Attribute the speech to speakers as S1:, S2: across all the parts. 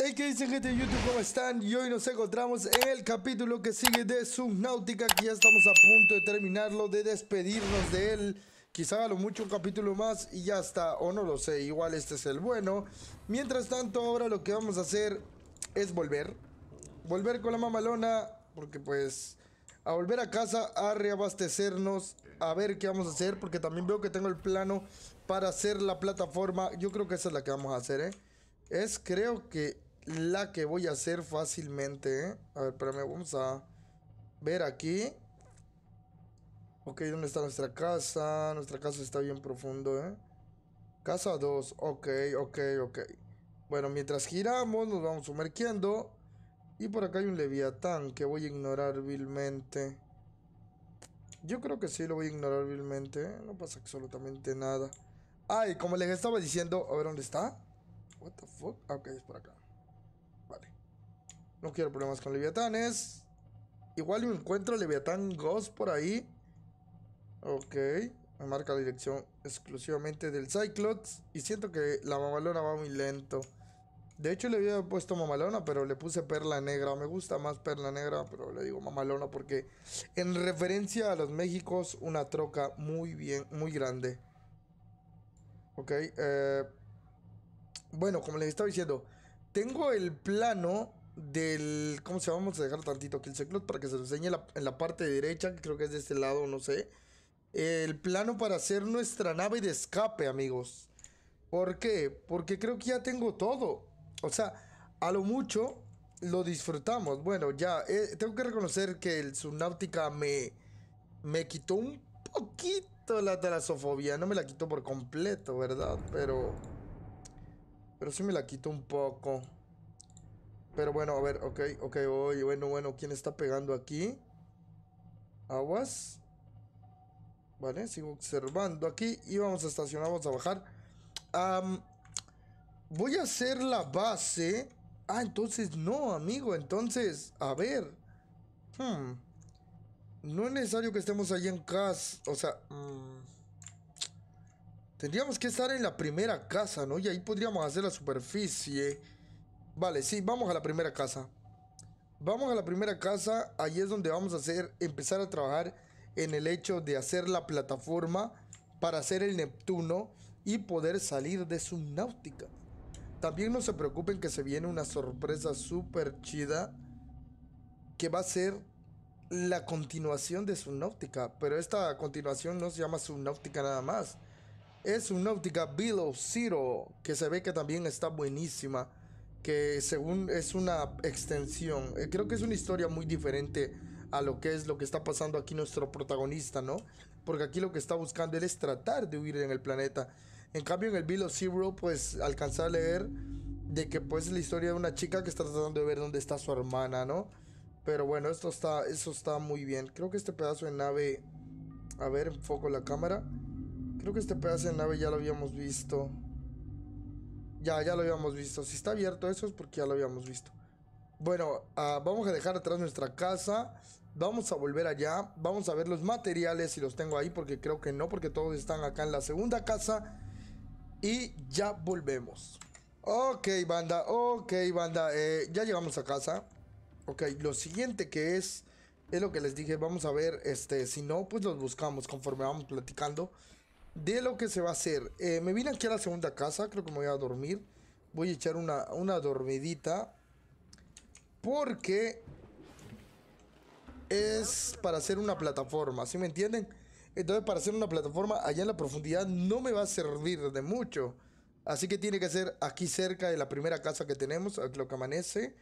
S1: Hey, ¿qué dicen gente de YouTube? ¿Cómo están? Y hoy nos encontramos en el capítulo que sigue de Subnautica, que ya estamos a punto de terminarlo, de despedirnos de él. Quizá a lo mucho un capítulo más y ya está, o no lo sé, igual este es el bueno. Mientras tanto, ahora lo que vamos a hacer es volver. Volver con la mamalona, porque pues... A volver a casa, a reabastecernos, a ver qué vamos a hacer, porque también veo que tengo el plano para hacer la plataforma. Yo creo que esa es la que vamos a hacer, ¿eh? Es, creo que la que voy a hacer fácilmente. ¿eh? A ver, espérame, vamos a ver aquí. Ok, ¿dónde está nuestra casa? Nuestra casa está bien profundo, ¿eh? Casa 2, ok, ok, ok. Bueno, mientras giramos nos vamos sumergiendo. Y por acá hay un leviatán que voy a ignorar vilmente. Yo creo que sí lo voy a ignorar vilmente. ¿eh? No pasa absolutamente nada. Ay, como les estaba diciendo... A ver, ¿dónde está? What the fuck? Ah, ok, es por acá. No quiero problemas con leviatanes. Igual me encuentro leviatán Ghost por ahí. Ok. Me marca la dirección exclusivamente del Cyclops. Y siento que la mamalona va muy lento. De hecho le había puesto mamalona, pero le puse perla negra. Me gusta más perla negra, pero le digo mamalona porque en referencia a los Méxicos, una troca muy bien, muy grande. Ok, eh, bueno, como les estaba diciendo, tengo el plano del. ¿Cómo se llama? Vamos a dejar tantito aquí el seclot para que se lo enseñe en la parte derecha, que creo que es de este lado, no sé. El plano para hacer nuestra nave de escape, amigos. ¿Por qué? Porque creo que ya tengo todo. O sea, a lo mucho lo disfrutamos. Bueno, ya, eh, tengo que reconocer que el Subnautica me, me quitó un poquito la talasofobia. No me la quitó por completo, ¿verdad? Pero... Pero sí me la quitó un poco. Pero bueno, a ver, ok, ok, oye, bueno, bueno, ¿quién está pegando aquí? Aguas. Vale, sigo observando aquí y vamos a estacionar, vamos a bajar. voy a hacer la base. Ah, entonces no, amigo, entonces, a ver. Hmm. No es necesario que estemos ahí en casa, o sea... Mm. tendríamos que estar en la primera casa, ¿no? Y ahí podríamos hacer la superficie. Vale, sí, vamos a la primera casa. Vamos a la primera casa, ahí es donde vamos a hacer, empezar a trabajar en el hecho de hacer la plataforma para hacer el Neptuno y poder salir de Subnáutica. También no se preocupen que se viene una sorpresa súper chida que va a ser la continuación de Subnáutica. Pero esta continuación no se llama Subnáutica nada más. Es Subnáutica Below Zero, que se ve que también está buenísima que según es una extensión, eh, creo que es una historia muy diferente a lo que es lo que está pasando aquí nuestro protagonista, ¿no? Porque aquí lo que está buscando él es tratar de huir en el planeta. En cambio, en el Vilo Zero, pues alcanzar a leer de que pues es la historia de una chica que está tratando de ver dónde está su hermana, ¿no? Pero bueno, esto está, eso está muy bien. Creo que este pedazo de nave... A ver, enfoco la cámara. Creo que este pedazo de nave ya lo habíamos visto. Ya, ya lo habíamos visto. Si está abierto eso es porque ya lo habíamos visto. Bueno, ah, vamos a dejar atrás nuestra casa. Vamos a volver allá. Vamos a ver los materiales si los tengo ahí porque creo que no, porque todos están acá en la segunda casa. Y ya volvemos. Ok, banda. Ok, banda. Eh, ya llegamos a casa. Ok, lo siguiente que es... Es lo que les dije. Vamos a ver, este, si no, pues los buscamos conforme vamos platicando de lo que se va a hacer. Eh, me vine aquí a la segunda casa, creo que me voy a dormir. Voy a echar una, dormidita. Porque es para hacer una plataforma, ¿sí me entienden? Entonces para hacer una plataforma allá en la profundidad no me va a servir de mucho. Así que tiene que ser aquí cerca de la primera casa que tenemos, a lo que amanece.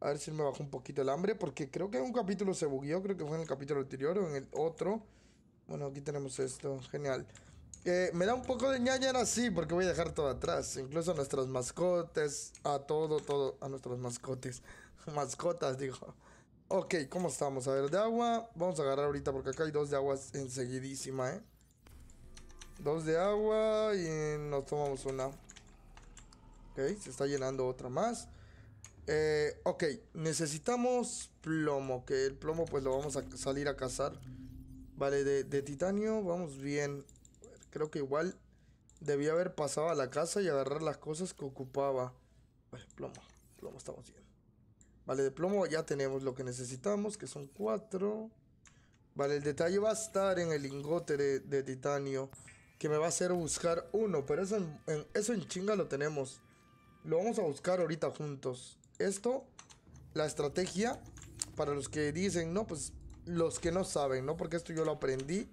S1: A ver si me bajó un poquito el hambre, porque creo que en un capítulo se bugueó, creo que fue en el capítulo anterior o en el otro. Bueno, aquí tenemos esto, genial me da un poco de ñañera, así porque voy a dejar todo atrás. Incluso a nuestros mascotes, a todo, todo, a nuestros mascotes. Mascotas, digo. Ok, ¿cómo estamos? A ver, de agua. Vamos a agarrar ahorita porque acá hay dos de aguas enseguidísima, ¿eh? Dos de agua y nos tomamos una. Ok, se está llenando otra más. Eh, ok, necesitamos plomo, que el plomo pues lo vamos a salir a cazar. Vale, de, de titanio vamos bien. Creo que igual debía haber pasado a la casa y agarrar las cosas que ocupaba. Vale, plomo. Plomo, estamos viendo Vale, de plomo ya tenemos lo que necesitamos, que son cuatro. Vale, el detalle va a estar en el lingote de, titanio, que me va a hacer buscar uno, pero eso eso en chinga lo tenemos. Lo vamos a buscar ahorita juntos. Esto, la estrategia, para los que dicen, no, pues los que no saben, ¿no? Porque esto yo lo aprendí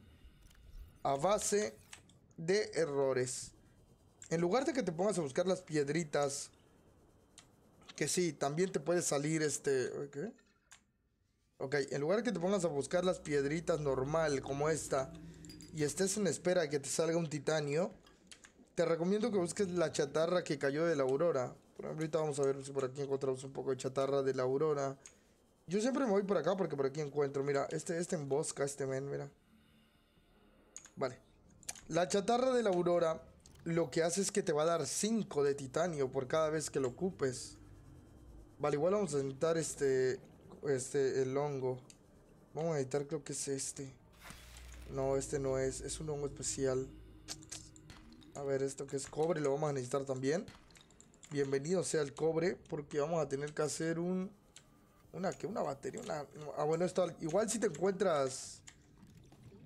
S1: a base de errores. En lugar de que te pongas a buscar las piedritas, que sí, también te puede salir este... Okay. ok, en lugar de que te pongas a buscar las piedritas normal como esta y estés en espera de que te salga un titanio, te recomiendo que busques la chatarra que cayó de la aurora. Por ejemplo, ahorita vamos a ver si por aquí encontramos un poco de chatarra de la aurora. Yo siempre me voy por acá porque por aquí encuentro. Mira, este, este embosca, este men, mira. Vale. La chatarra de la aurora lo que hace es que te va a dar 5 de titanio por cada vez que lo ocupes. Vale, igual vamos a necesitar este, este, el hongo. Vamos a necesitar creo que es este. No, este no es, es un hongo especial. A ver, esto que es cobre lo vamos a necesitar también. Bienvenido sea el cobre, porque vamos a tener que hacer un... Una que, una batería, una... Ah, bueno, esto, igual si te encuentras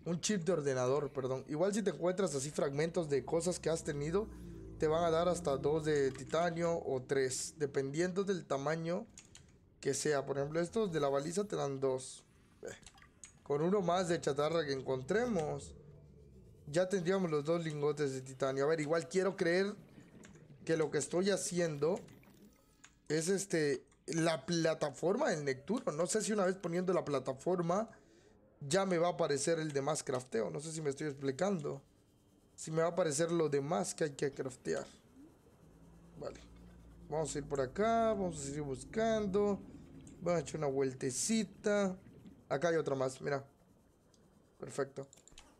S1: un chip de ordenador, perdón. Igual si te encuentras así fragmentos de cosas que has tenido, te van a dar hasta dos de titanio o tres, dependiendo del tamaño que sea. Por ejemplo, estos de la baliza te dan dos. Eh, con uno más de chatarra que encontremos, ya tendríamos los dos lingotes de titanio. A ver, igual quiero creer que lo que estoy haciendo es este la plataforma del Neptuno. No sé si una vez poniendo la plataforma ya me va a aparecer el demás crafteo. No sé si me estoy explicando. Si me va a aparecer lo demás que hay que craftear. Vale. Vamos a ir por acá. Vamos a seguir buscando. Vamos a echar una vueltecita. Acá hay otra más, mira. Perfecto.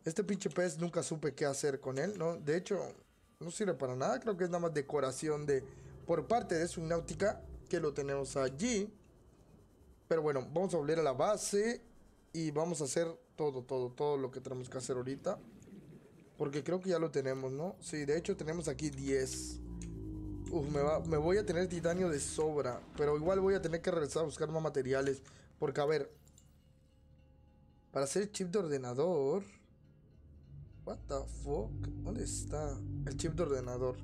S1: Este pinche pez nunca supe qué hacer con él, ¿no? De hecho, no sirve para nada. Creo que es nada más decoración de... Por parte de su náutica que lo tenemos allí. Pero bueno, vamos a volver a la base y vamos a hacer todo, todo, todo lo que tenemos que hacer ahorita. Porque creo que ya lo tenemos, ¿no? Sí, de hecho tenemos aquí 10. Uf, me, va, me voy a tener titanio de sobra. Pero igual voy a tener que regresar a buscar más materiales. Porque, a ver... Para hacer el chip de ordenador... What the fuck? ¿Dónde está? El chip de ordenador.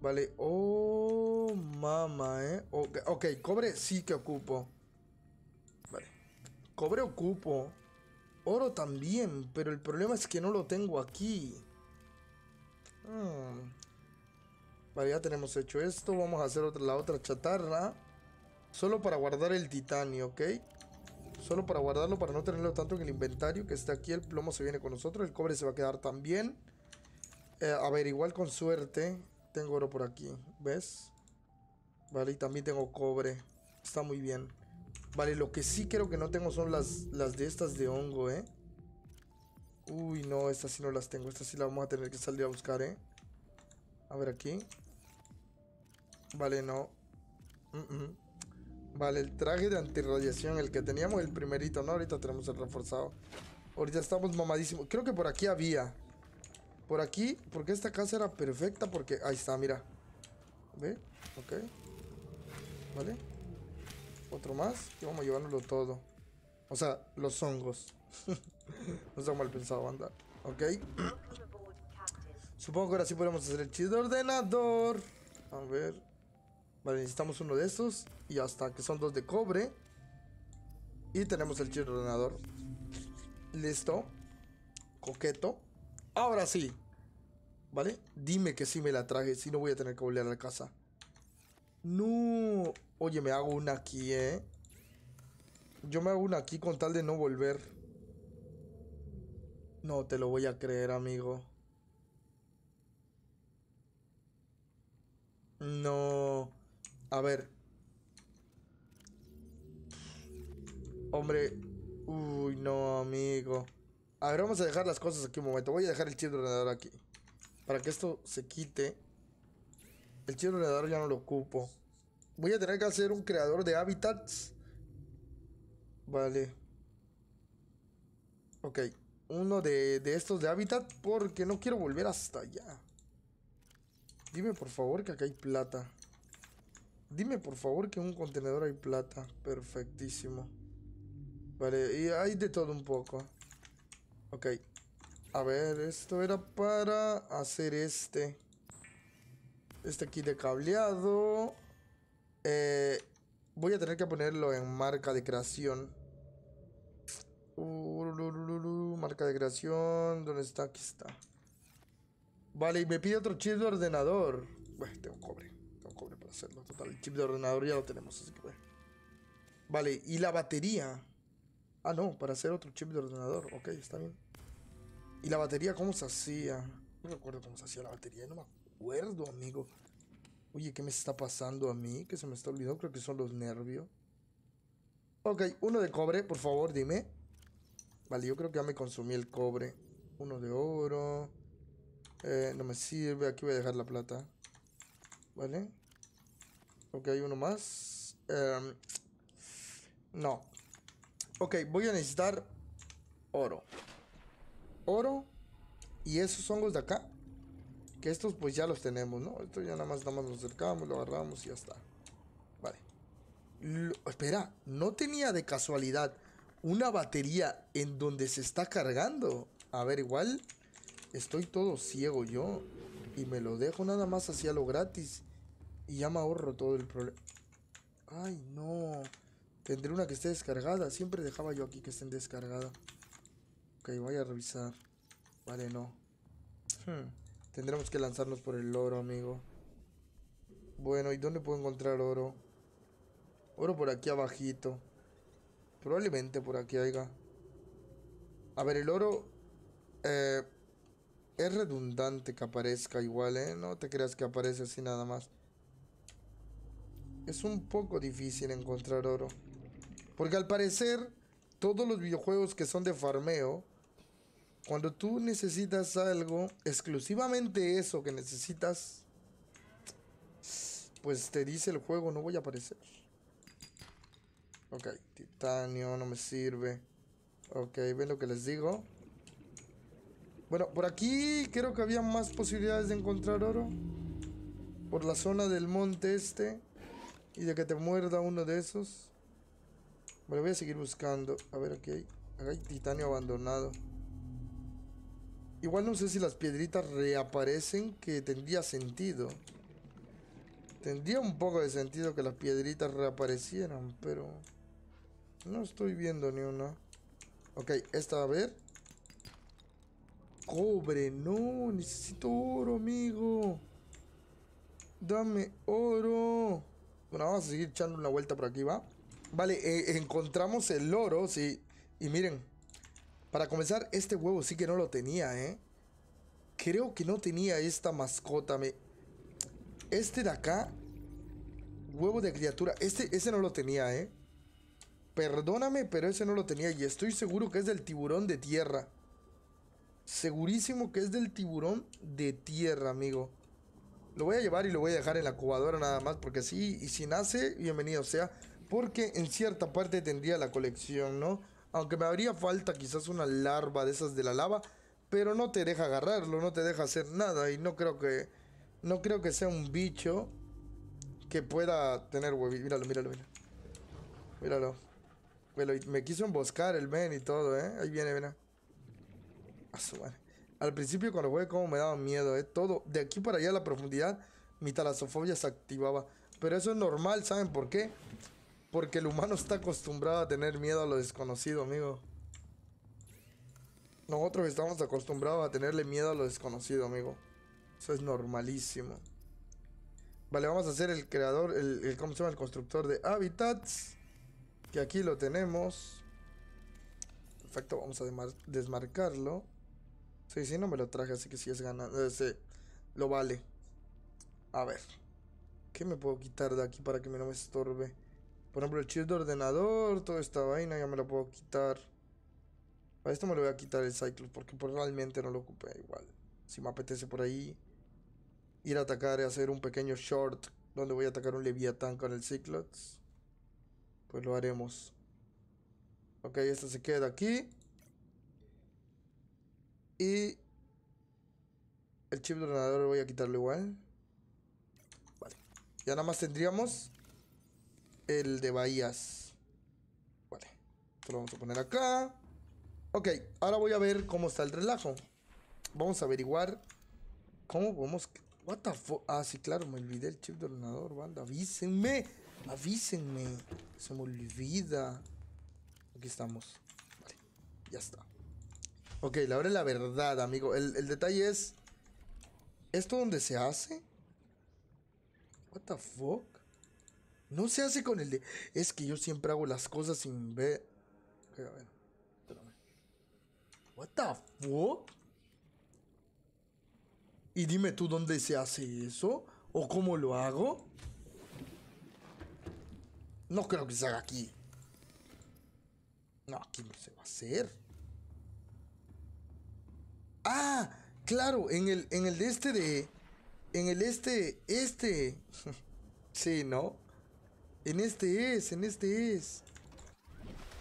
S1: Vale. Oh, mama, eh. Ok, cobre sí que ocupo. Cobre ocupo. Oro también, pero el problema es que no lo tengo aquí. Hmm. Vale, ya tenemos hecho esto. Vamos a hacer la otra chatarra. Solo para guardar el titanio, ¿ok? Solo para guardarlo, para no tenerlo tanto en el inventario que está aquí. El plomo se viene con nosotros. El cobre se va a quedar también. Eh, a ver, igual con suerte. Tengo oro por aquí, ¿ves? Vale, y también tengo cobre. Está muy bien. Vale, lo que sí creo que no tengo son las, las de estas de hongo, ¿eh? Uy, no, estas sí no las tengo. Estas sí las vamos a tener que salir a buscar, ¿eh? A ver aquí. Vale, no. Vale, el traje de antirradiación, el que teníamos el primerito, ¿no? Ahorita tenemos el reforzado. Ahorita estamos mamadísimos. Creo que por aquí había. Por aquí, porque esta casa era perfecta, porque... Ahí está, mira. ¿Ve? Ok. Vale otro más y vamos a llevárnoslo todo. O sea, los hongos. no está mal pensado, anda Ok. Supongo que ahora sí podemos hacer el chip ordenador. A ver. Vale, necesitamos uno de estos. Y hasta que son dos de cobre. Y tenemos el chip ordenador. Listo. Coqueto. Ahora sí. ¿Vale? Dime que sí me la traje. Si no voy a tener que volver a la casa. No. Oye, me hago una aquí, ¿eh? Yo me hago una aquí con tal de no volver. No te lo voy a creer, amigo. No. A ver. Hombre. Uy, no, amigo. A ver, vamos a dejar las cosas aquí un momento. Voy a dejar el chip de ordenador aquí. Para que esto se quite. El dar, ya no lo ocupo. Voy a tener que hacer un creador de hábitats. Vale. Ok. Uno de, de estos de hábitat porque no quiero volver hasta allá. Dime por favor que acá hay plata. Dime por favor que en un contenedor hay plata. Perfectísimo. Vale, y hay de todo un poco. Ok. A ver, esto era para hacer este. Este aquí de cableado. Eh, voy a tener que ponerlo en marca de creación. marca de creación. ¿Dónde está? Aquí está. Vale, y me pide otro chip de ordenador. Bueno, tengo cobre. Tengo cobre para hacerlo. Total, el chip de ordenador ya lo tenemos, así que bueno. Vale, y la batería. Ah, no, para hacer otro chip de ordenador. Ok, está bien. ¿Y la batería cómo se hacía? No recuerdo cómo se hacía la batería, no me acuerdo acuerdo, amigo. Oye, ¿qué me está pasando a mí? Que se me está olvidando. Creo que son los nervios. Ok, uno de cobre, por favor, dime. Vale, yo creo que ya me consumí el cobre. Uno de oro. Eh, no me sirve. Aquí voy a dejar la plata. Vale. Ok, uno más. Em, no. Ok, voy a necesitar oro. Oro. Y esos hongos de acá que estos pues ya los tenemos, ¿no? Esto ya nada más, nada más lo acercamos, lo agarramos y ya está. Vale. espera, no tenía de casualidad una batería en donde se está cargando. A ver, igual estoy todo ciego yo. Y me lo dejo nada más así a lo gratis. Y ya me ahorro todo el problema. Ay, no. Tendré una que esté descargada. Siempre dejaba yo aquí que estén descargadas. Ok, voy a revisar. Vale, no. Hmm. Tendremos que lanzarnos por el oro, amigo. Bueno, ¿y dónde puedo encontrar oro? Oro por aquí abajito. Probablemente por aquí haya. A ver, el oro... Eh, es redundante que aparezca igual, ¿eh? No te creas que aparece así nada más. Es un poco difícil encontrar oro. Porque al parecer, todos los videojuegos que son de farmeo cuando tú necesitas algo, exclusivamente eso que necesitas, pues te dice el juego, no voy a aparecer. Ok, titanio no me sirve. Ok, ven lo que les digo. Bueno, por aquí creo que había más posibilidades de encontrar oro. Por la zona del monte este. Y de que te muerda uno de esos. Bueno, voy a seguir buscando. A ver, aquí hay, hay titanio abandonado. Igual no sé si las piedritas reaparecen, que tendría sentido. Tendría un poco de sentido que las piedritas reaparecieran, pero... No estoy viendo ni una. Ok, esta, a ver. Cobre, no, necesito oro, amigo. Dame oro. Bueno, vamos a seguir echando una vuelta por aquí, ¿va? Vale, eh, encontramos el oro, sí. Y miren, para comenzar, este huevo sí que no lo tenía, ¿eh? Creo que no tenía esta mascota. Me... Este de acá, huevo de criatura, este, ese no lo tenía, ¿eh? Perdóname, pero ese no lo tenía y estoy seguro que es del tiburón de tierra. Segurísimo que es del tiburón de tierra, amigo. Lo voy a llevar y lo voy a dejar en la cubadora nada más porque sí, y si nace, bienvenido sea. Porque en cierta parte tendría la colección, ¿no? Aunque me habría falta quizás una larva de esas de la lava, pero no te deja agarrarlo, no te deja hacer nada y no creo que no creo que sea un bicho que pueda tener huevos. Míralo, míralo, míralo. Míralo. me quiso emboscar el men y todo, ¿eh? Ahí viene, ven Al principio cuando jugué como me daba miedo, ¿eh? Todo, de aquí para allá a la profundidad, mi talasofobia se activaba. Pero eso es normal, ¿saben por qué? Porque el humano está acostumbrado a tener miedo a lo desconocido, amigo. Nosotros estamos acostumbrados a tenerle miedo a lo desconocido, amigo. Eso es normalísimo. Vale, vamos a hacer el creador, el, ¿cómo se llama? El constructor de hábitats. Que aquí lo tenemos. Perfecto, vamos a desmarcarlo. Sí, sí, no me lo traje, así que sí es ganado. Eh, lo vale. A ver. ¿Qué me puedo quitar de aquí para que me no me estorbe? Por ejemplo, el chip de ordenador, toda esta vaina ya me la puedo quitar. A esto me lo voy a quitar el Cyclops porque probablemente pues, realmente no lo ocupé igual. Si me apetece por ahí ir a atacar y hacer un pequeño short donde voy a atacar un Leviatán con el Cyclops, pues lo haremos. Ok, esto se queda aquí. Y el chip de ordenador lo voy a quitarlo igual. Vale. Ya nada más tendríamos el de bahías. Vale, esto lo vamos a poner acá. Ok, ahora voy a ver cómo está el relajo. Vamos a averiguar cómo podemos... What the fuck? Ah, sí, claro, me olvidé el chip del ordenador, Avísenme, avísenme. Se me olvida. Aquí estamos. Vale, ya está. Ok, la hora es la verdad, amigo. El, el detalle es... ¿Esto dónde se hace? What the fuck? No se hace con el de. Es que yo siempre hago las cosas sin ver. a ver. What the fuck? Y dime tú dónde se hace eso. O cómo lo hago. No creo que se haga aquí. No, aquí no se va a hacer. Ah, claro, en el, en el de este de... En el este, este... sí, ¿no? En este es, en este es.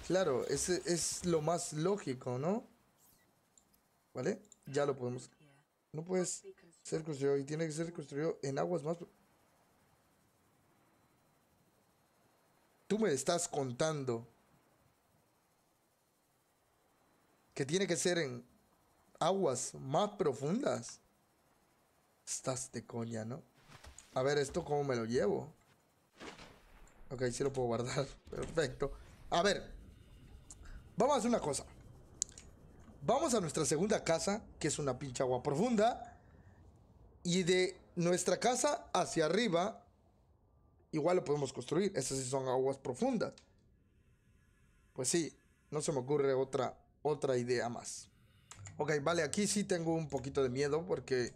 S1: Claro, ese es lo más lógico, ¿no? ¿Vale? Ya lo podemos... No puedes ser construido y tiene que ser construido en aguas más... Tú me estás contando que tiene que ser en aguas más profundas. Estás de coña, ¿no? A ver, ¿esto cómo me lo llevo? Ok, sí lo puedo guardar. Perfecto. A ver. Vamos a hacer una cosa. Vamos a nuestra segunda casa, que es una pinche agua profunda. Y de nuestra casa hacia arriba, igual lo podemos construir. Estas sí son aguas profundas. Pues sí, no se me ocurre otra, otra idea más. Ok, vale, aquí sí tengo un poquito de miedo porque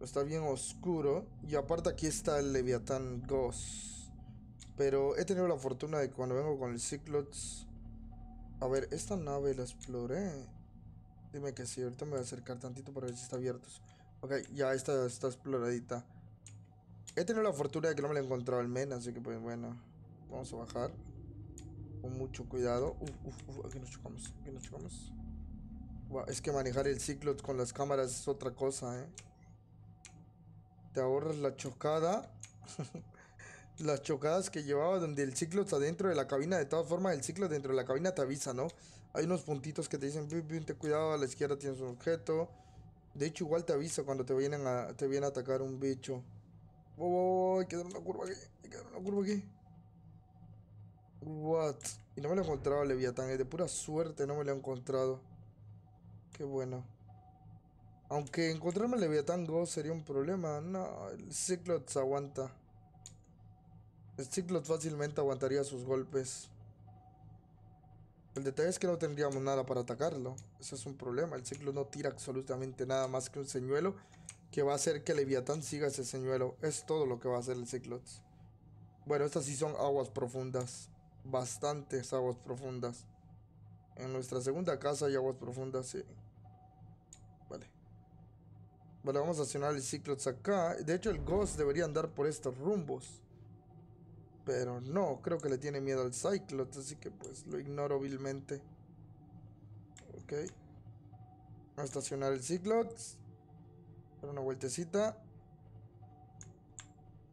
S1: está bien oscuro. Y aparte aquí está el Leviatán Ghost. Pero he tenido la fortuna de que cuando vengo con el Cyclops... A ver, esta nave la exploré. Dime que sí, ahorita me voy a acercar tantito para ver si está abierto. Ok, ya está, está exploradita. He tenido la fortuna de que no me la he encontrado al menos, así que pues bueno. Vamos a bajar. Con mucho cuidado. Uf, uf, aquí nos chocamos, aquí nos chocamos. es que manejar el Cyclops con las cámaras es otra cosa, ¿eh? Te ahorras la chocada. las chocadas que llevaba donde el ciclo está dentro de la cabina. De todas formas, el ciclo dentro de la cabina te avisa, ¿no? Hay unos puntitos que te dicen, te cuidado, a la izquierda tienes un objeto. De hecho, igual te avisa cuando te vienen a, te viene a atacar un bicho. hay que dar una curva aquí, hay que dar una curva aquí. What? Y no me lo he encontrado Leviatán, es de pura suerte no me lo he encontrado. Qué bueno. Aunque encontrarme Leviatán Go sería un problema, no, el Cyclops aguanta. El Cyclot fácilmente aguantaría sus golpes. El detalle es que no tendríamos nada para atacarlo. Ese es un problema. El ciclo no tira absolutamente nada más que un señuelo que va a hacer que Leviatán siga ese señuelo. Es todo lo que va a hacer el Cyclops. Bueno, estas sí son aguas profundas. Bastantes aguas profundas. En nuestra segunda casa hay aguas profundas, sí. Vale. Vale, vamos a accionar el Cyclops acá. De hecho, el Ghost debería andar por estos rumbos. Pero no, creo que le tiene miedo al Cyclops, así que pues lo ignoro vilmente. Ok. A estacionar el Cyclops. Dar una vueltecita.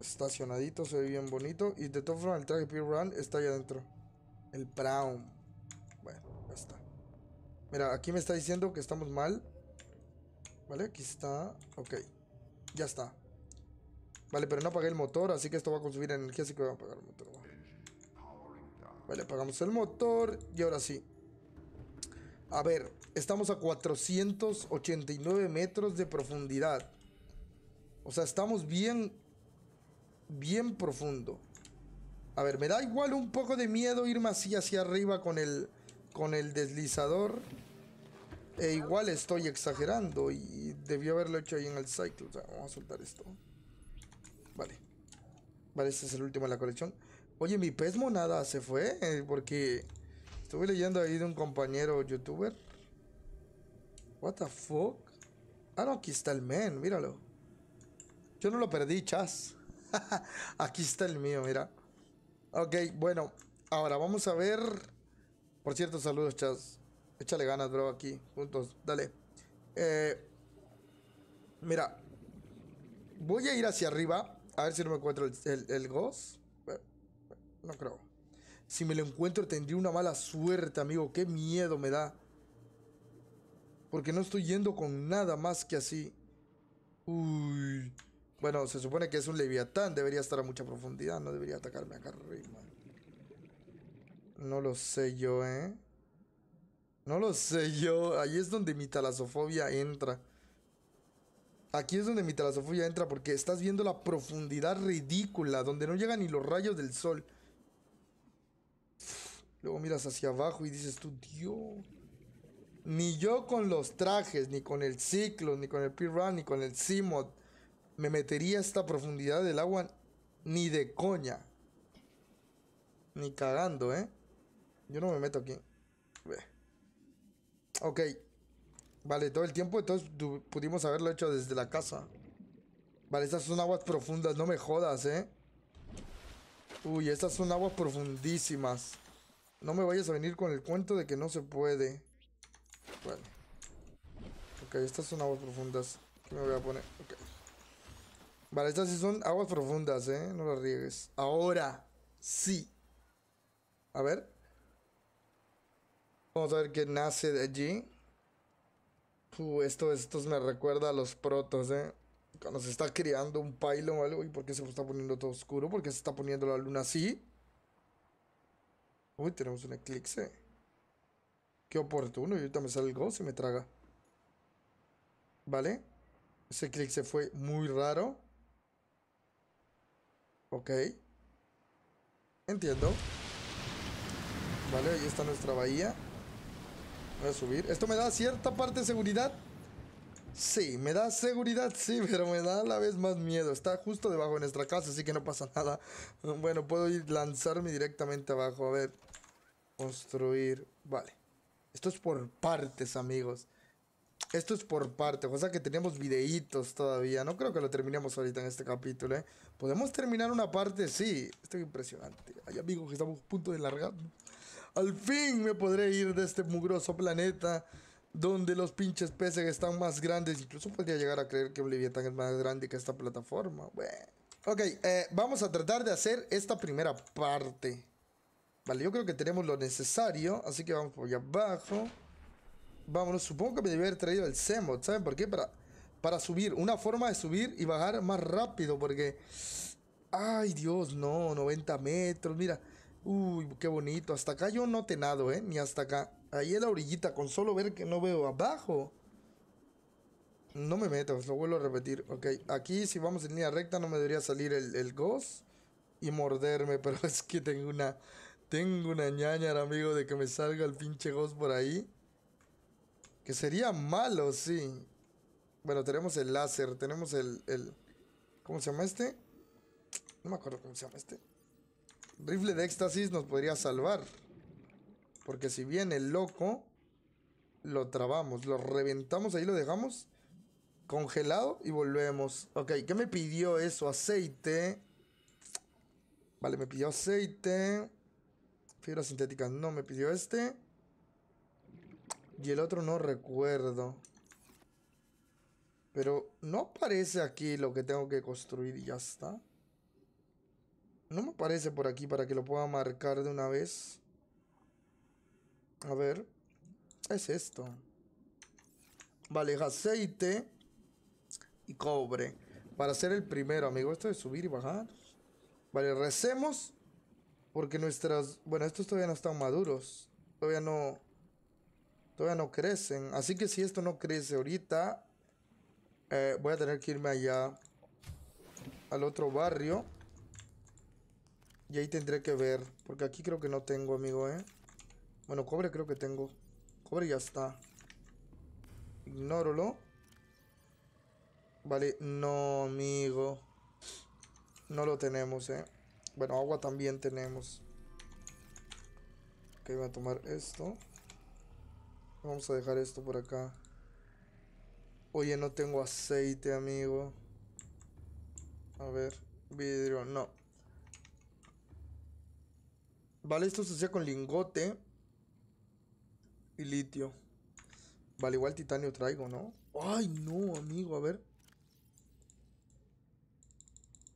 S1: Estacionadito, se ve bien bonito. Y de todo formas el traje p Run está ahí adentro. El Brown. Bueno, ya está. Mira, aquí me está diciendo que estamos mal. ¿Vale? Aquí está. Ok. Ya está. Vale, pero no apagué el motor, así que esto va a consumir energía, así que voy a apagar el motor. Vale, apagamos el motor y ahora sí. A ver, estamos a 489 metros de profundidad. O sea, estamos bien, bien profundo. A ver, me da igual un poco de miedo irme así hacia arriba con el, con el deslizador. E igual estoy exagerando y debió haberlo hecho ahí en el cycle. O sea, vamos a soltar esto. Vale. Vale, este es el último de la colección. Oye, mi pesmo nada se fue eh, porque estuve leyendo ahí de un compañero youtuber. What the fuck? Ah, no, aquí está el men, míralo. Yo no lo perdí, chas. aquí está el mío, mira. Ok, bueno. Ahora vamos a ver. Por cierto, saludos, chas. Échale ganas, bro, aquí. Juntos. Dale. Eh, mira. Voy a ir hacia arriba. A ver si no me encuentro el, Ghost. Eh, no creo. Si me lo encuentro tendría una mala suerte, amigo. Qué miedo me da. Porque no estoy yendo con nada más que así. Uy. Bueno, se supone que es un leviatán. Debería estar a mucha profundidad. No debería atacarme acá arriba. No lo sé yo, ¿eh? No lo sé yo. Ahí es donde mi talasofobia entra. Aquí es donde mi talasofobia entra porque estás viendo la profundidad ridícula, donde no llegan ni los rayos del sol. Luego miras hacia abajo y dices tú, Dios. Ni yo con los trajes, ni con el ciclo, ni con el P-Run, ni con el Simod, me metería a esta profundidad del agua ni de coña. Ni cagando, ¿eh? Yo no me meto aquí. Ok. Vale, todo el tiempo, entonces pudimos haberlo hecho desde la casa. Vale, estas son aguas profundas, no me jodas, ¿eh? Uy, estas son aguas profundísimas. No me vayas a venir con el cuento de que no se puede. Vale. Ok, estas son aguas profundas. me voy a poner? Vale, estas sí son aguas profundas, ¿eh? No las riegues. Ahora, sí. A ver. Vamos a ver qué nace de allí. Uh, esto, esto me recuerda a los protos, ¿eh? Cuando se está creando un pylon o algo. ¿Y por qué se está poniendo todo oscuro? ¿Por qué se está poniendo la luna así? Uy, tenemos un eclipse. Qué oportuno. Y ahorita me sale el ghost y me traga. ¿Vale? Ese eclipse fue muy raro. Ok. Entiendo. Vale, ahí está nuestra bahía a subir. Esto me da cierta parte de seguridad. Sí, me da seguridad, sí, pero me da a la vez más miedo. Está justo debajo de nuestra casa, así que no pasa nada. Bueno, puedo ir lanzarme directamente abajo. A ver. Construir. Vale. Esto es por partes, amigos. Esto es por partes o sea que tenemos videitos todavía. No creo que lo terminemos ahorita en este capítulo, ¿eh? ¿Podemos terminar una parte? Sí. Esto es impresionante. Hay amigos que estamos a punto de largar al fin me podré ir de este mugroso planeta donde los pinches peces están más grandes. Incluso podría llegar a creer que Leviatán es más grande que esta plataforma. Bueno. Ok, eh, vamos a tratar de hacer esta primera parte. Vale, yo creo que tenemos lo necesario, así que vamos por allá abajo. Vámonos, supongo que me debía haber traído el semo, ¿saben por qué? Para, para subir, una forma de subir y bajar más rápido, porque... Ay, Dios, no, 90 metros, mira. Uy, qué bonito. Hasta acá yo no nado, ¿eh? Ni hasta acá. Ahí en la orillita, con solo ver que no veo abajo. No me metas, lo vuelvo a repetir. Ok, aquí si vamos en línea recta no me debería salir el, el ghost y morderme, pero es que tengo una... Tengo una ñaña, amigo, de que me salga el pinche ghost por ahí. Que sería malo, sí. Bueno, tenemos el láser, tenemos el... el ¿Cómo se llama este? No me acuerdo cómo se llama este. Rifle de éxtasis nos podría salvar. Porque si viene loco, lo trabamos, lo reventamos, ahí lo dejamos congelado y volvemos. Ok, ¿qué me pidió eso? Aceite. Vale, me pidió aceite. Fibra sintética no, me pidió este. Y el otro no recuerdo. Pero no aparece aquí lo que tengo que construir y ya está. No me parece por aquí para que lo pueda marcar de una vez. A ver. Es esto. Vale, aceite y cobre. Para ser el primero, amigo. Esto de subir y bajar. Vale, recemos. Porque nuestras... Bueno, estos todavía no están maduros. Todavía no... Todavía no crecen. Así que si esto no crece ahorita... Eh, voy a tener que irme allá. Al otro barrio. Y ahí tendré que ver. Porque aquí creo que no tengo, amigo, ¿eh? Bueno, cobre creo que tengo. Cobre ya está. ignóralo Vale, no, amigo. No lo tenemos, ¿eh? Bueno, agua también tenemos. Ok, voy a tomar esto. Vamos a dejar esto por acá. Oye, no tengo aceite, amigo. A ver, vidrio, no. Vale, esto se hacía con lingote y litio. Vale, igual titanio traigo, ¿no? Ay, no, amigo, a ver.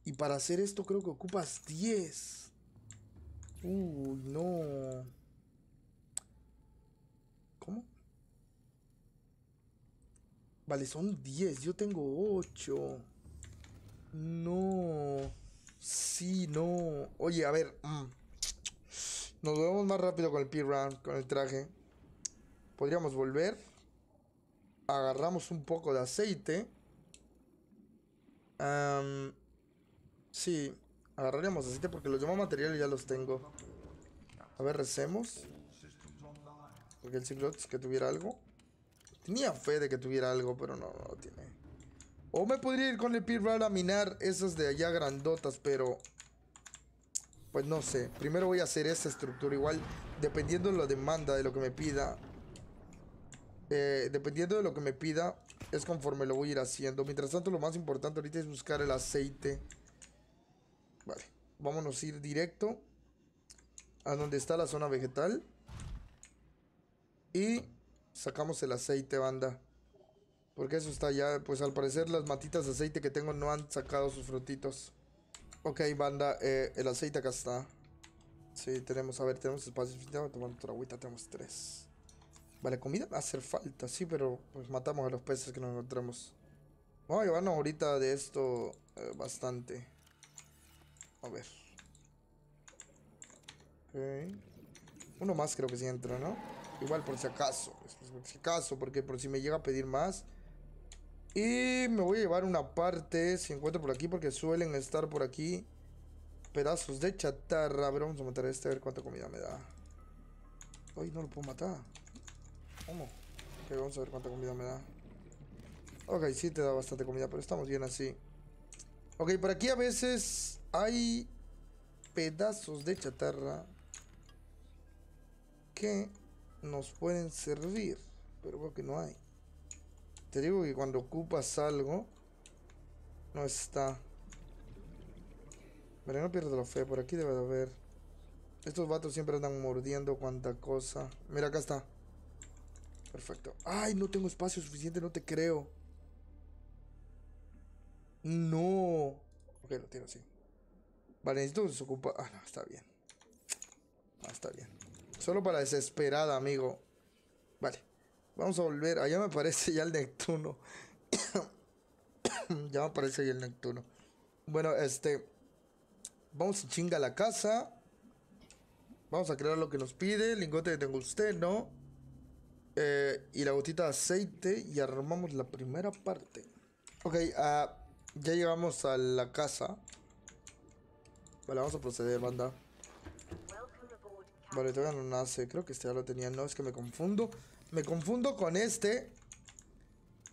S1: Y para hacer esto creo que ocupas 10. Uy, no. ¿Cómo? Vale, son 10. Yo tengo 8. No. Sí, no. Oye, a ver. Mm. Nos movemos más rápido con el P-Round, con el traje. Podríamos volver. Agarramos un poco de aceite. sí, agarraríamos aceite porque los demás materiales ya los tengo. A ver, recemos. Porque el es que tuviera algo. Tenía fe de que tuviera algo, pero no, lo tiene. O me podría ir con el P-Round a minar esas de allá grandotas, pero... Pues no sé. Primero voy a hacer esta estructura. Igual, dependiendo de la demanda, de lo que me pida. Eh, dependiendo de lo que me pida, es conforme lo voy a ir haciendo. Mientras tanto, lo más importante ahorita es buscar el aceite. Vale. Vámonos a ir directo a donde está la zona vegetal. Y sacamos el aceite, banda. Porque eso está ya, pues al parecer las matitas de aceite que tengo no han sacado sus frutitos. Ok, banda, eh, el aceite acá está. Sí, tenemos, a ver, tenemos espacio. Tenemos tomar otra agüita, tenemos tres. Vale, comida va a hacer falta, sí, pero pues matamos a los peces que nos encontramos. Vamos a llevarnos ahorita de esto eh, bastante. A ver. Ok. Uno más creo que sí entra, ¿no? Igual por si acaso. Por si acaso, porque por si me llega a pedir más, y me voy a llevar una parte, si encuentro por aquí, porque suelen estar por aquí pedazos de chatarra. A ver, vamos a matar a este, a ver cuánta comida me da. Ay, no lo puedo matar. ¿Cómo? Ok, vamos a ver cuánta comida me da. Ok, sí te da bastante comida, pero estamos bien así. Ok, por aquí a veces hay pedazos de chatarra que nos pueden servir, pero creo que no hay. Te digo que cuando ocupas algo, no está. Pero no pierdo la fe, por aquí debe de haber. Estos vatos siempre andan mordiendo cuanta cosa. Mira, acá está. Perfecto. ¡Ay, no tengo espacio suficiente! No te creo. ¡No! Ok, lo tiro así. Vale, necesito desocupar... Ah, no, está bien. Ah, está bien. Solo para desesperada, amigo. Vale. Vamos a volver. Allá me parece ya el Neptuno. ya me parece ya el Neptuno. Bueno, este. Vamos a chinga la casa. Vamos a crear lo que nos pide. Lingote de tengusteno. ¿no? Eh, y la gotita de aceite. Y armamos la primera parte. Ok, ah, ya llegamos a la casa. Vale, vamos a proceder, banda. Vale, todavía no nace. Creo que este ya lo tenía. No, es que me confundo. Me confundo con este.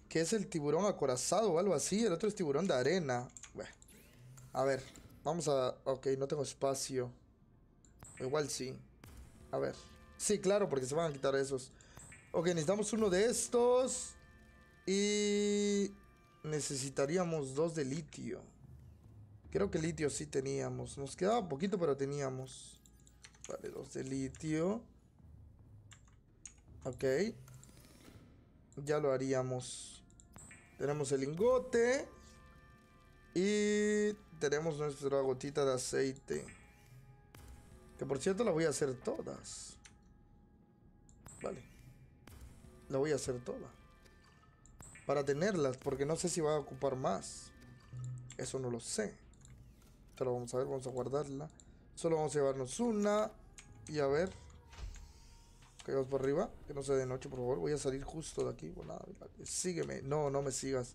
S1: Que es el tiburón acorazado o algo así. El otro es tiburón de arena. Bueno. A ver. Vamos a... Ok, no tengo espacio. Igual sí. A ver. Sí, claro, porque se van a quitar esos. Ok, necesitamos uno de estos. Y... Necesitaríamos dos de litio. Creo que litio sí teníamos. Nos quedaba poquito, pero teníamos. Vale, dos de litio. Ok. Ya lo haríamos. Tenemos el lingote. Y tenemos nuestra gotita de aceite. Que por cierto la voy a hacer todas. Vale. La voy a hacer toda. Para tenerlas, porque no sé si va a ocupar más. Eso no lo sé. Pero vamos a ver, vamos a guardarla. Solo vamos a llevarnos una. Y a ver por por arriba. Que no sea de noche, por favor. Voy a salir justo de aquí. sígueme. No, no me sigas.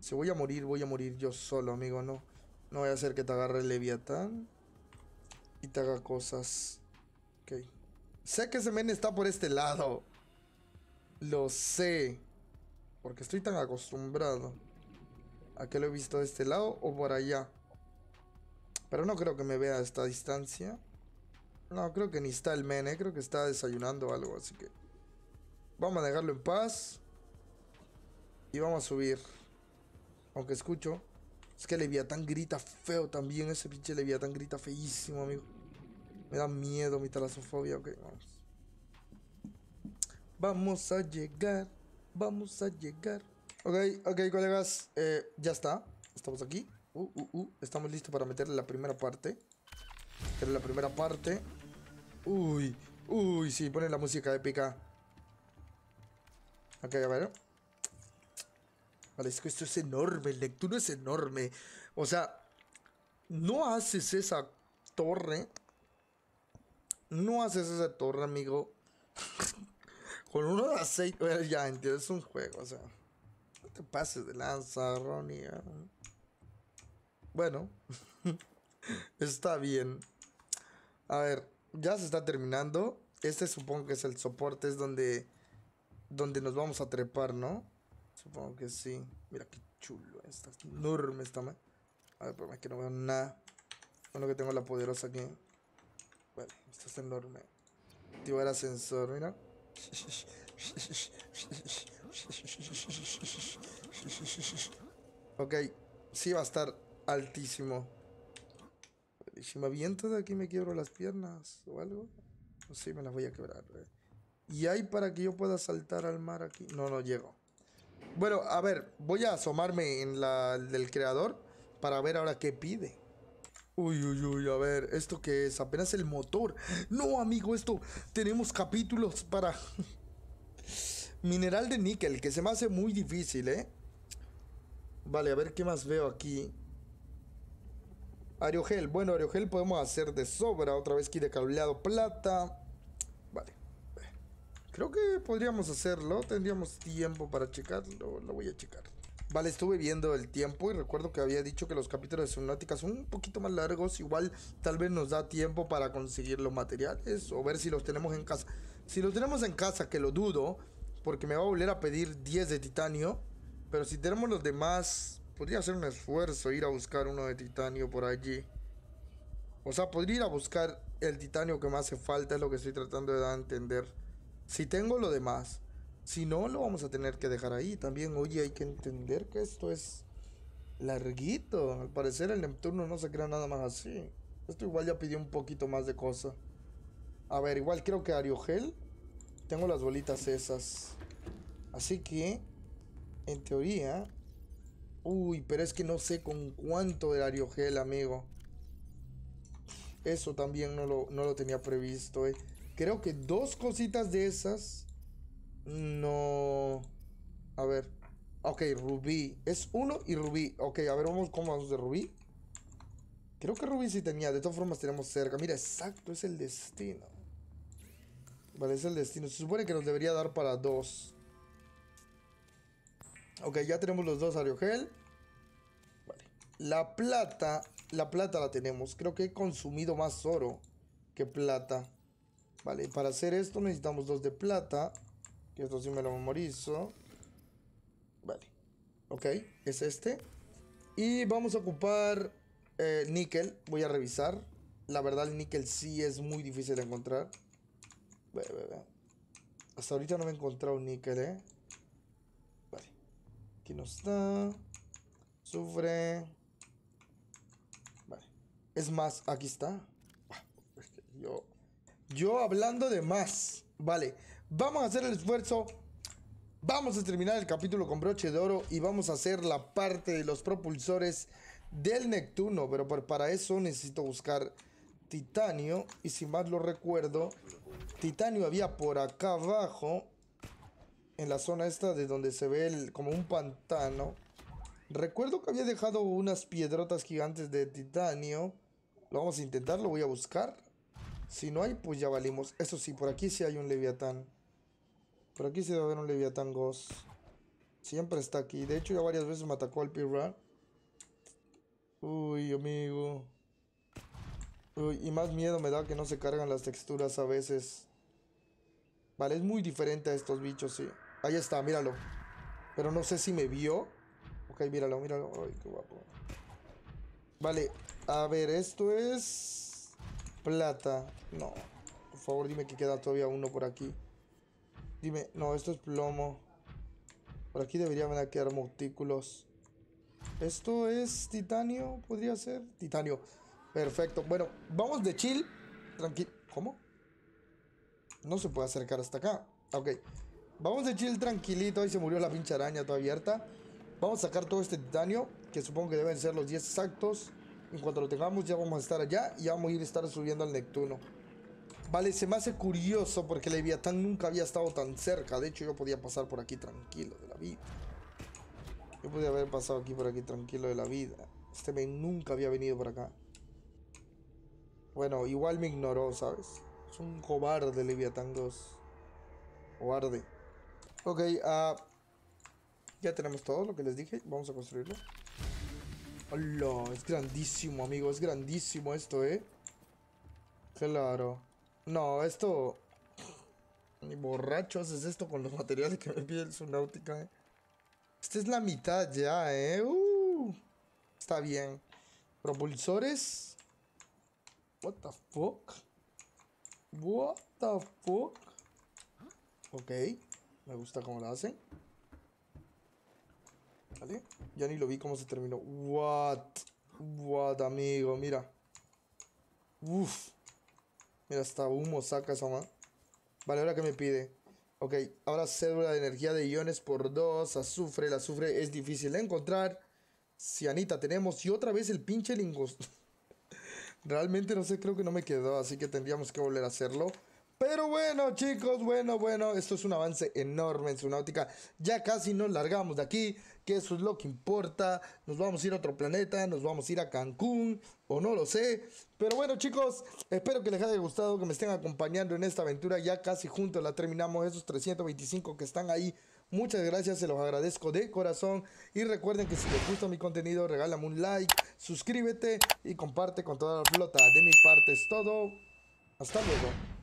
S1: Si voy a morir, voy a morir yo solo, amigo. No, no voy a hacer que te agarre el leviatán. Y te haga cosas. Ok. Sé que ese men está por este lado. Lo sé. Porque estoy tan acostumbrado. A que lo he visto de este lado o por allá. Pero no creo que me vea a esta distancia. No, creo que ni está el men, eh. creo que está desayunando algo, así que... Vamos a dejarlo en paz. Y vamos a subir. Aunque escucho. Es que tan grita feo también. Ese pinche tan grita feísimo, amigo. Me da miedo mi talasofobia. Ok, vamos. Vamos a llegar. Vamos a llegar. Ok, ok, colegas. Eh, ya está. Estamos aquí. Uh, uh, uh. Estamos listos para meterle la primera parte. Pero la primera parte Uy, uy, sí, pone la música épica. Ok, a ver. Vale, es que esto es enorme, el Neptuno es enorme. O sea, no haces esa torre. No haces esa torre, amigo. Con uno de aceite. ya, entiendo, es un juego, o sea. No te pases de lanza, Ronnie. ¿eh? Bueno. Está bien. A ver ya se está terminando. Este supongo que es el soporte, es donde, donde nos vamos a trepar, ¿no? Supongo que sí. Mira qué chulo. Está enorme esta A ver, pero es que no veo nada. Bueno que tengo la poderosa aquí. Bueno, esto está enorme. el ascensor, mira. Ok, sí va a estar altísimo si me aviento de aquí me quiebro las piernas o algo. O pues sí, me las voy a quebrar. Y hay para que yo pueda saltar al mar aquí. No, no llego. Bueno, a ver, voy a asomarme en la del creador para ver ahora qué pide. Uy, uy, uy, a ver, ¿esto que es? Apenas el motor. No, amigo, esto tenemos capítulos para... Mineral de níquel, que se me hace muy difícil, ¿eh? Vale, a ver qué más veo aquí. Ariogel, bueno, Ariogel podemos hacer de sobra. Otra vez de cableado plata. Vale. Creo que podríamos hacerlo. Tendríamos tiempo para checarlo. Lo voy a checar. Vale, estuve viendo el tiempo y recuerdo que había dicho que los capítulos de Subnautica son un poquito más largos. Igual tal vez nos da tiempo para conseguir los materiales o ver si los tenemos en casa. Si los tenemos en casa, que lo dudo, porque me va a volver a pedir 10 de titanio. Pero si tenemos los demás, podría hacer un esfuerzo ir a buscar uno de titanio por allí. O sea, podría ir a buscar el titanio que me hace falta, es lo que estoy tratando de dar a entender. Si tengo lo demás, si no, lo vamos a tener que dejar ahí. También, oye, hay que entender que esto es larguito. Al parecer el Neptuno no se crea nada más así. Esto igual ya pidió un poquito más de cosa. A ver, igual creo que Ariogel. Tengo las bolitas esas. Así que, en teoría, Uy, pero es que no sé con cuánto de gel, amigo. Eso también no lo, tenía previsto, eh. Creo que dos cositas de esas... No... A ver. Ok, rubí. Es uno y rubí. Ok, a ver, vamos cómo vamos de rubí. Creo que rubí sí tenía. De todas formas tenemos cerca. Mira, exacto, es el destino. Vale, es el destino. Se supone que nos debería dar para dos. Ok, ya tenemos los dos Ariogel. Vale. La plata, la plata la tenemos. Creo que he consumido más oro que plata. Vale, para hacer esto necesitamos dos de plata. Que esto sí me lo memorizo. Vale. Ok, es este. Y vamos a ocupar eh, níquel. Voy a revisar. La verdad, el níquel sí es muy difícil de encontrar. Hasta ahorita no me he encontrado níquel, eh. Aquí no está, Sufre. Vale. Es más, aquí está. Yo, yo hablando de más. Vale, vamos a hacer el esfuerzo. Vamos a terminar el capítulo con broche de oro y vamos a hacer la parte de los propulsores del Neptuno. Pero para eso necesito buscar titanio. Y si más lo recuerdo, titanio había por acá abajo en la zona esta de donde se ve el, como un pantano. Recuerdo que había dejado unas piedrotas gigantes de titanio. Lo vamos a intentar, lo voy a buscar. Si no hay, pues ya valimos. Eso sí, por aquí sí hay un leviatán. Por aquí se debe haber un leviatán Ghost. Siempre está aquí. De hecho, ya varias veces me atacó el Uy, amigo. Uy, y más miedo me da que no se cargan las texturas a veces. Vale, es muy diferente a estos bichos, sí. Ahí está, míralo. Pero no sé si me vio. Ok, míralo, míralo. Ay, qué guapo. Vale, a ver, esto es... Plata. No. Por favor, dime que queda todavía uno por aquí. Dime, no, esto es plomo. Por aquí deberían quedar montículos. Esto es titanio, podría ser. Titanio. Perfecto. Bueno, vamos de chill. Tranquilo. ¿Cómo? No se puede acercar hasta acá. Ok. Vamos a chill tranquilito. Ahí se murió la pinche araña toda abierta. Vamos a sacar todo este titanio, que supongo que deben ser los 10 exactos. En cuanto lo tengamos, ya vamos a estar allá y vamos a ir a estar subiendo al Neptuno. Vale, se me hace curioso porque Leviatán nunca había estado tan cerca. De hecho, yo podía pasar por aquí tranquilo de la vida. Yo podía haber pasado aquí por aquí tranquilo de la vida. Este me nunca había venido por acá. Bueno, igual me ignoró, ¿sabes? Es un cobarde Leviatán 2. Cobarde. Ok, ah, ya tenemos todo lo que les dije. Vamos a construirlo. Hola, es grandísimo, amigo. Es grandísimo esto, ¿eh? Claro. No, esto... Ni borracho haces esto con los materiales que me pide el Subnautica, ¿eh? Esta es la mitad ya, ¿eh? Uh, está bien. Propulsores. What the fuck? What the fuck? Ok. Me gusta cómo la hace. ¿Vale? Ya ni lo vi cómo se terminó. What? What, amigo, mira. Uf. Mira, hasta humo saca esa mano. Vale, ahora que me pide. Ok, ahora cédula de energía de iones por dos, azufre, el azufre es difícil de encontrar. Cianita tenemos y otra vez el pinche lingosto. Realmente no sé, creo que no me quedó, así que tendríamos que volver a hacerlo. Pero bueno, chicos, bueno, bueno, esto es un avance enorme en su náutica. Ya casi nos largamos de aquí, que eso es lo que importa. Nos vamos a ir a otro planeta, nos vamos a ir a Cancún, o no lo sé. Pero bueno, chicos, espero que les haya gustado, que me estén acompañando en esta aventura. Ya casi juntos la terminamos, esos 325 que están ahí. Muchas gracias, se los agradezco de corazón. Y recuerden que si les gusta mi contenido, regálame un like, suscríbete y comparte con toda la flota. De mi parte es todo. Hasta luego.